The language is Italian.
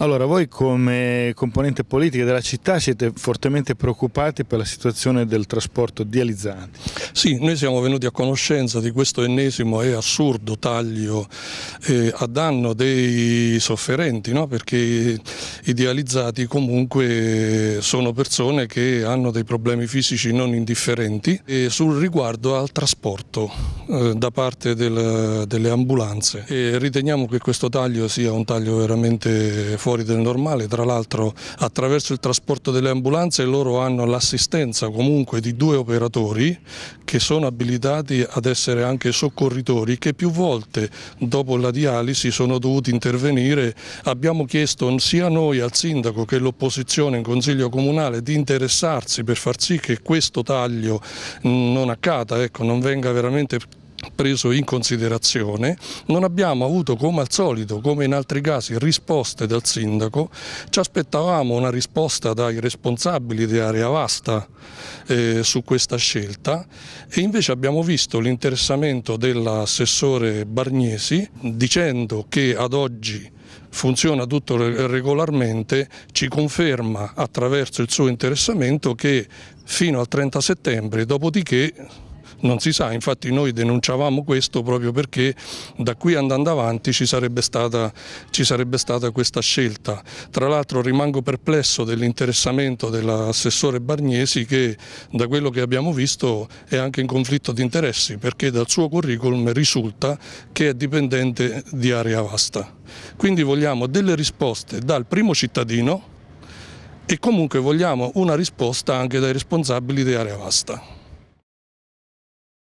Allora, voi come componente politica della città siete fortemente preoccupati per la situazione del trasporto dializzante? Sì, noi siamo venuti a conoscenza di questo ennesimo e assurdo taglio eh, a danno dei sofferenti, no? perché dializzati comunque sono persone che hanno dei problemi fisici non indifferenti e sul riguardo al trasporto eh, da parte del, delle ambulanze. E riteniamo che questo taglio sia un taglio veramente forte fuori del normale, tra l'altro attraverso il trasporto delle ambulanze loro hanno l'assistenza comunque di due operatori che sono abilitati ad essere anche soccorritori che più volte dopo la dialisi sono dovuti intervenire. Abbiamo chiesto sia noi al sindaco che l'opposizione in consiglio comunale di interessarsi per far sì che questo taglio non accada, ecco, non venga veramente preso in considerazione, non abbiamo avuto come al solito, come in altri casi, risposte dal sindaco, ci aspettavamo una risposta dai responsabili di Area Vasta eh, su questa scelta e invece abbiamo visto l'interessamento dell'assessore Bargnesi dicendo che ad oggi funziona tutto regolarmente, ci conferma attraverso il suo interessamento che fino al 30 settembre, dopodiché non si sa, infatti noi denunciavamo questo proprio perché da qui andando avanti ci sarebbe stata, ci sarebbe stata questa scelta. Tra l'altro rimango perplesso dell'interessamento dell'assessore Barniesi che da quello che abbiamo visto è anche in conflitto di interessi perché dal suo curriculum risulta che è dipendente di area vasta. Quindi vogliamo delle risposte dal primo cittadino e comunque vogliamo una risposta anche dai responsabili di area vasta.